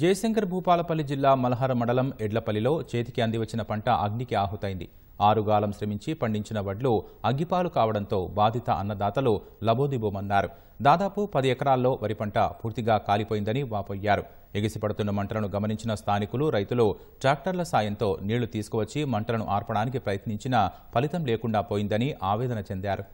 జయశంకర్ భూపాలపల్లి జిల్లా మలహర మండలం ఎడ్లపల్లిలో చేతికి అందివచ్చిన పంట అగ్నికి ఆహుతైంది ఆరుగాలం శ్రమించి పండించిన వడ్లు అగ్గిపాలు కావడంతో బాధిత అన్నదాతలు లబోదిబోమన్నారు దాదాపు పది ఎకరాల్లో వరి పంట పూర్తిగా కాలిపోయిందని వాపోయారు ఎగిసిపడుతున్న మంటలను గమనించిన స్థానికులు రైతులు ట్రాక్టర్ల సాయంతో నీళ్లు తీసుకువచ్చి మంటలను ఆర్పడానికి ప్రయత్నించినా ఫలితం లేకుండా పోయిందని ఆవేదన చెందారు